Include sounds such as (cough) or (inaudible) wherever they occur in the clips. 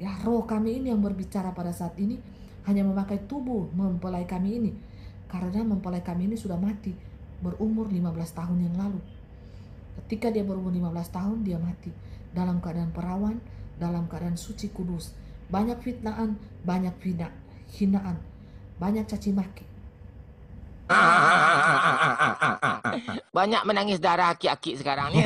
Ya, roh kami ini yang berbicara pada saat ini hanya memakai tubuh mempelai kami ini. Karena mempelai kami ini sudah mati berumur 15 tahun yang lalu. Ketika dia berumur 15 tahun, dia mati dalam keadaan perawan, dalam keadaan suci kudus. Banyak fitnaan, banyak fina, hinaan, banyak caci maki. (laughs) Banyak menangis darah aki-aki sekarang. (laughs)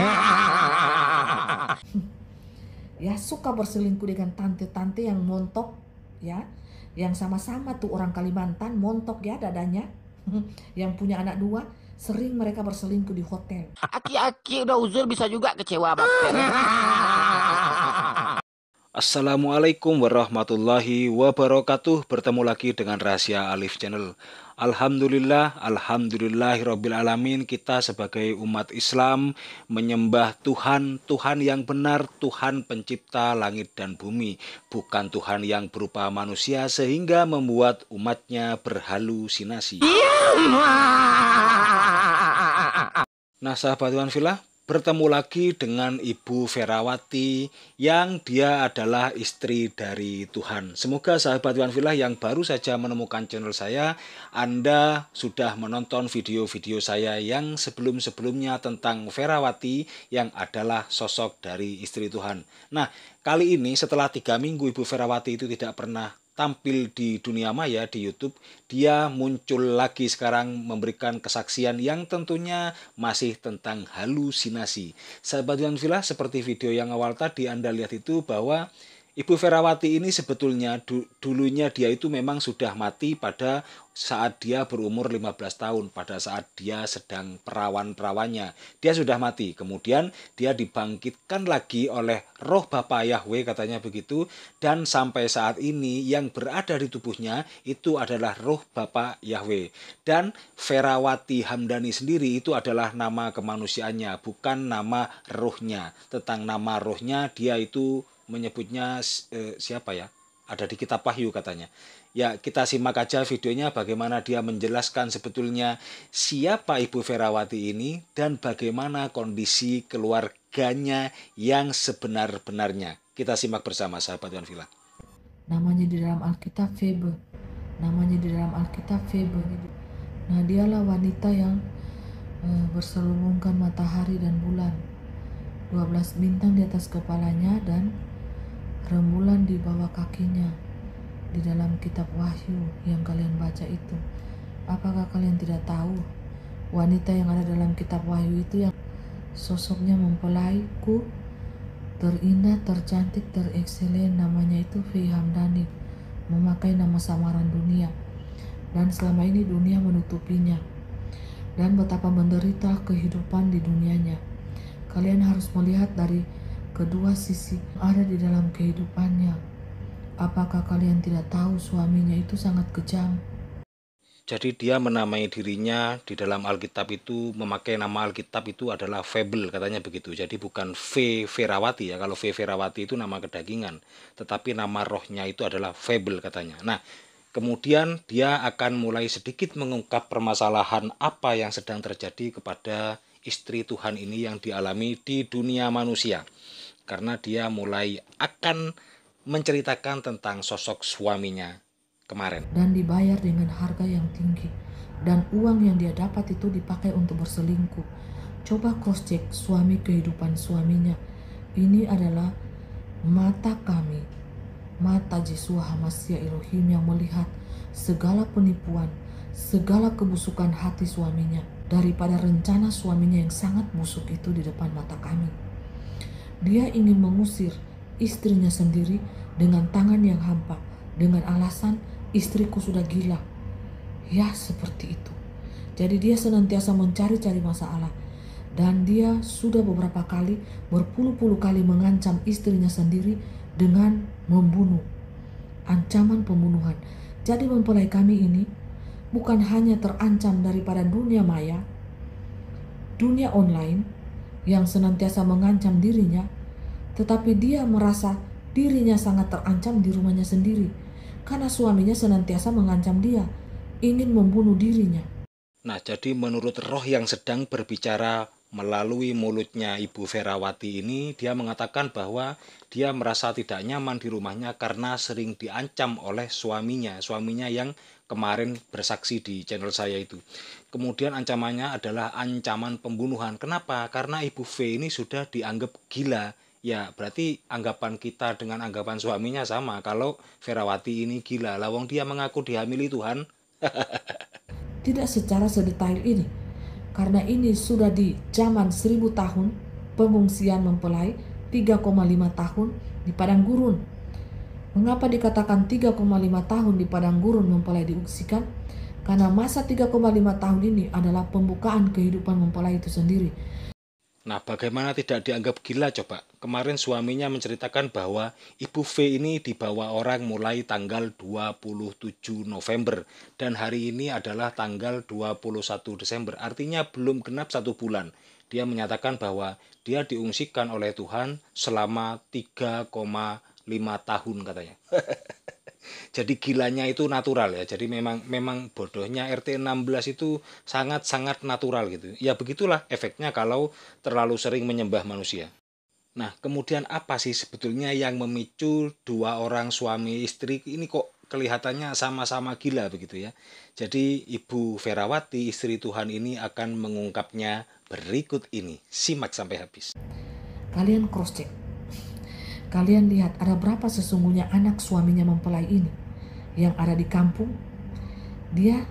ya suka berselingkuh dengan tante-tante yang montok ya yang sama-sama tuh orang Kalimantan montok ya dadanya (laughs) yang punya anak dua sering mereka berselingkuh di hotel aki-aki udah uzur bisa juga kecewa banget (laughs) Assalamualaikum warahmatullahi wabarakatuh. Bertemu lagi dengan Rahasia Alif Channel. Alhamdulillah, alhamdulillahirabbil alamin kita sebagai umat Islam menyembah Tuhan, Tuhan yang benar, Tuhan pencipta langit dan bumi, bukan Tuhan yang berupa manusia sehingga membuat umatnya berhalusinasi. Ya nah, sahabat Tuhan Filah, bertemu lagi dengan Ibu Ferawati yang dia adalah istri dari Tuhan. Semoga sahabat Tuhan Villa yang baru saja menemukan channel saya, Anda sudah menonton video-video saya yang sebelum-sebelumnya tentang Ferawati yang adalah sosok dari istri Tuhan. Nah, kali ini setelah tiga minggu Ibu Ferawati itu tidak pernah tampil di dunia maya di YouTube, dia muncul lagi sekarang memberikan kesaksian yang tentunya masih tentang halusinasi. Sahabat Yanvila, seperti video yang awal tadi Anda lihat itu bahwa Ibu Ferawati ini sebetulnya du, dulunya dia itu memang sudah mati pada saat dia berumur 15 tahun, pada saat dia sedang perawan-perawannya. Dia sudah mati. Kemudian dia dibangkitkan lagi oleh roh Bapa Yahweh katanya begitu dan sampai saat ini yang berada di tubuhnya itu adalah roh Bapa Yahweh. Dan Ferawati Hamdani sendiri itu adalah nama kemanusiaannya, bukan nama rohnya. Tentang nama rohnya dia itu menyebutnya eh, siapa ya? Ada di kitab Wahyu katanya. Ya, kita simak aja videonya bagaimana dia menjelaskan sebetulnya siapa Ibu Ferawati ini dan bagaimana kondisi keluarganya yang sebenar-benarnya. Kita simak bersama sahabat Tuan Villa. Namanya di dalam Alkitab Febe. Namanya di dalam Alkitab Febe. Gitu. Nah, dialah wanita yang eh, berselubungkan matahari dan bulan, 12 bintang di atas kepalanya dan rembulan di bawah kakinya di dalam kitab wahyu yang kalian baca itu. Apakah kalian tidak tahu wanita yang ada dalam kitab wahyu itu yang sosoknya mempelaiku terindah, tercantik, terekselen namanya itu Fi Hamdani memakai nama samaran dunia dan selama ini dunia menutupinya dan betapa menderita kehidupan di dunianya. Kalian harus melihat dari kedua sisi ada di dalam kehidupannya. Apakah kalian tidak tahu suaminya itu sangat kejam? Jadi dia menamai dirinya di dalam Alkitab itu memakai nama Alkitab itu adalah Febel katanya begitu. Jadi bukan V Ferawati ya. Kalau V Ferawati itu nama kedagingan, tetapi nama rohnya itu adalah Febel katanya. Nah, kemudian dia akan mulai sedikit mengungkap permasalahan apa yang sedang terjadi kepada istri Tuhan ini yang dialami di dunia manusia karena dia mulai akan menceritakan tentang sosok suaminya kemarin. Dan dibayar dengan harga yang tinggi. Dan uang yang dia dapat itu dipakai untuk berselingkuh. Coba cross check suami kehidupan suaminya. Ini adalah mata kami, mata Yesua Hamasya Elohim yang melihat segala penipuan, segala kebusukan hati suaminya daripada rencana suaminya yang sangat busuk itu di depan mata kami. Dia ingin mengusir istrinya sendiri dengan tangan yang hampa, dengan alasan istriku sudah gila. Ya, seperti itu. Jadi dia senantiasa mencari-cari masalah dan dia sudah beberapa kali berpuluh-puluh kali mengancam istrinya sendiri dengan membunuh. Ancaman pembunuhan. Jadi mempelai kami ini bukan hanya terancam daripada dunia maya, dunia online, yang senantiasa mengancam dirinya, tetapi dia merasa dirinya sangat terancam di rumahnya sendiri karena suaminya senantiasa mengancam dia, ingin membunuh dirinya. Nah, jadi menurut roh yang sedang berbicara melalui mulutnya Ibu Ferawati ini dia mengatakan bahwa dia merasa tidak nyaman di rumahnya karena sering diancam oleh suaminya, suaminya yang kemarin bersaksi di channel saya itu. Kemudian ancamannya adalah ancaman pembunuhan. Kenapa? Karena Ibu V ini sudah dianggap gila. Ya, berarti anggapan kita dengan anggapan suaminya sama. Kalau Ferawati ini gila, lawang dia mengaku dihamili Tuhan. (laughs) tidak secara sedetail ini karena ini sudah di zaman seribu tahun, pengungsian mempelai 3,5 tahun di padang gurun. Mengapa dikatakan 3,5 tahun di padang gurun mempelai diungsikan? Karena masa 3,5 tahun ini adalah pembukaan kehidupan mempelai itu sendiri. Nah, bagaimana tidak dianggap gila coba? Kemarin suaminya menceritakan bahwa Ibu V ini dibawa orang mulai tanggal 27 November dan hari ini adalah tanggal 21 Desember. Artinya belum genap satu bulan. Dia menyatakan bahwa dia diungsikan oleh Tuhan selama 3,5 tahun katanya. (laughs) Jadi gilanya itu natural ya. Jadi memang memang bodohnya RT 16 itu sangat-sangat natural gitu. Ya begitulah efeknya kalau terlalu sering menyembah manusia. Nah, kemudian apa sih sebetulnya yang memicu dua orang suami istri ini kok kelihatannya sama-sama gila begitu ya. Jadi Ibu Ferawati istri Tuhan ini akan mengungkapnya berikut ini. Simak sampai habis. Kalian cross check Kalian lihat ada berapa sesungguhnya anak suaminya mempelai ini yang ada di kampung. Dia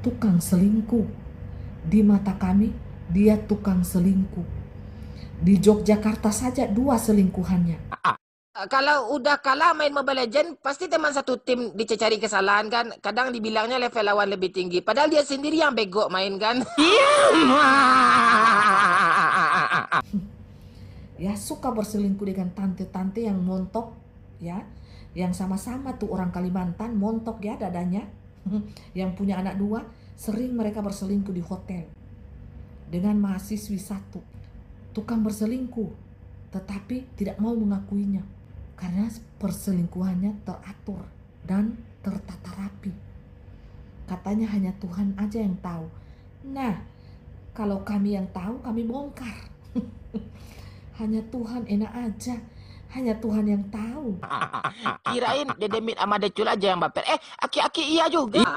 tukang selingkuh. Di mata kami dia tukang selingkuh. Di Yogyakarta saja dua selingkuhannya. Ah, ah. Eh, kalau udah kalah main Mobile Legend, pasti teman satu tim dicari kesalahan kan. Kadang dibilangnya level lawan lebih tinggi. Padahal dia sendiri yang bego main kan. Iya, (laughs) ya suka berselingkuh dengan tante-tante yang montok ya yang sama-sama tuh orang Kalimantan montok ya dadanya (laughs) yang punya anak dua sering mereka berselingkuh di hotel dengan mahasiswi satu tukang berselingkuh tetapi tidak mau mengakuinya karena perselingkuhannya teratur dan tertata rapi katanya hanya Tuhan aja yang tahu nah kalau kami yang tahu kami bongkar (laughs) Hanya Tuhan enak aja. Hanya Tuhan yang tahu. (laughs) Kirain dedemit sama decul aja yang baper. Eh, aki-aki iya juga. (laughs)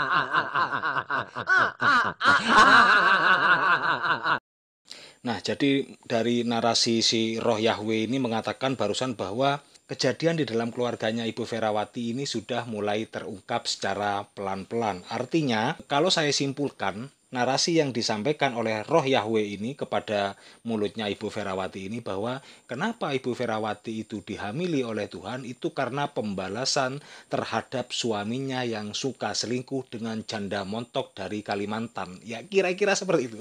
Nah, jadi dari narasi si Roh Yahweh ini mengatakan barusan bahwa kejadian di dalam keluarganya Ibu Ferawati ini sudah mulai terungkap secara pelan-pelan. Artinya, kalau saya simpulkan, narasi yang disampaikan oleh roh Yahweh ini kepada mulutnya Ibu Ferawati ini bahwa kenapa Ibu Ferawati itu dihamili oleh Tuhan itu karena pembalasan terhadap suaminya yang suka selingkuh dengan janda montok dari Kalimantan. Ya kira-kira seperti itu.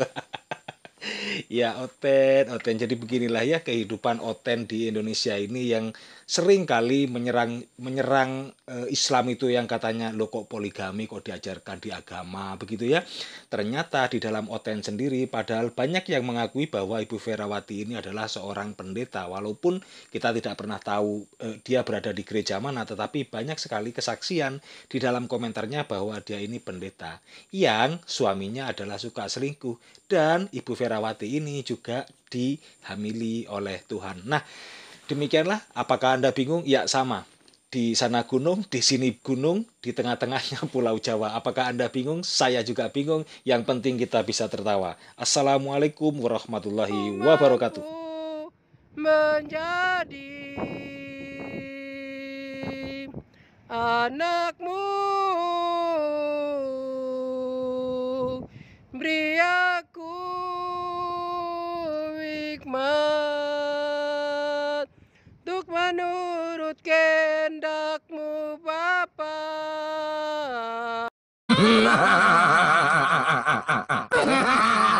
(laughs) ya Oten, Oten. Jadi beginilah ya kehidupan Oten di Indonesia ini yang sering kali menyerang menyerang e, Islam itu yang katanya lo kok poligami kok diajarkan di agama begitu ya. Ternyata di dalam OTN sendiri padahal banyak yang mengakui bahwa Ibu Ferawati ini adalah seorang pendeta walaupun kita tidak pernah tahu e, dia berada di gereja mana tetapi banyak sekali kesaksian di dalam komentarnya bahwa dia ini pendeta yang suaminya adalah suka selingkuh dan Ibu Ferawati ini juga dihamili oleh Tuhan. Nah, Demikianlah, apakah Anda bingung? Ya, sama. Di sana gunung, di sini gunung, di tengah-tengahnya (laughs) pulau Jawa. Apakah Anda bingung? Saya juga bingung. Yang penting kita bisa tertawa. Assalamualaikum warahmatullahi wabarakatuh. Menjadi anakmu beri aku hikmah menurut kehendakmu Bapa. (laughs)